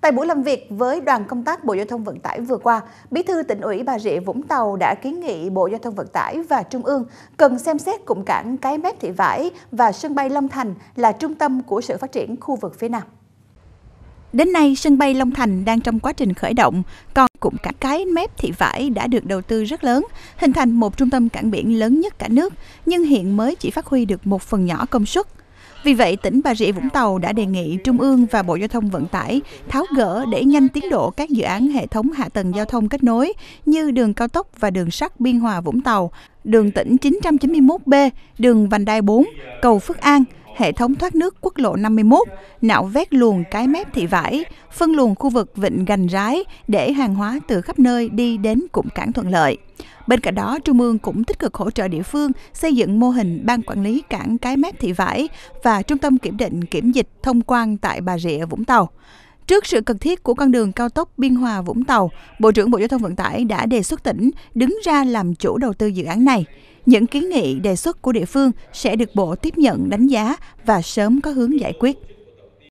Tại buổi làm việc với đoàn công tác Bộ Giao thông Vận tải vừa qua, Bí thư tỉnh ủy Bà Rịa Vũng Tàu đã kiến nghị Bộ Giao thông Vận tải và Trung ương cần xem xét cụm cảng Cái Mép Thị Vải và sân bay Long Thành là trung tâm của sự phát triển khu vực phía Nam. Đến nay, sân bay Long Thành đang trong quá trình khởi động, còn cụm cảng cái mép thị vải đã được đầu tư rất lớn, hình thành một trung tâm cảng biển lớn nhất cả nước, nhưng hiện mới chỉ phát huy được một phần nhỏ công suất. Vì vậy, tỉnh Bà Rịa Vũng Tàu đã đề nghị Trung ương và Bộ Giao thông Vận tải tháo gỡ để nhanh tiến độ các dự án hệ thống hạ tầng giao thông kết nối như đường cao tốc và đường sắt Biên Hòa Vũng Tàu, đường tỉnh 991B, đường Vành Đai 4, cầu Phước An, hệ thống thoát nước quốc lộ 51, nạo vét luồng cái mép thị vải, phân luồng khu vực vịnh gành rái để hàng hóa từ khắp nơi đi đến cụm cảng thuận lợi. Bên cạnh đó, Trung ương cũng tích cực hỗ trợ địa phương xây dựng mô hình ban quản lý cảng cái mép thị vải và trung tâm kiểm định kiểm dịch thông quan tại Bà Rịa, Vũng Tàu. Trước sự cần thiết của con đường cao tốc Biên Hòa Vũng Tàu, Bộ trưởng Bộ Giao thông Vận tải đã đề xuất tỉnh đứng ra làm chủ đầu tư dự án này. Những kiến nghị đề xuất của địa phương sẽ được Bộ tiếp nhận đánh giá và sớm có hướng giải quyết.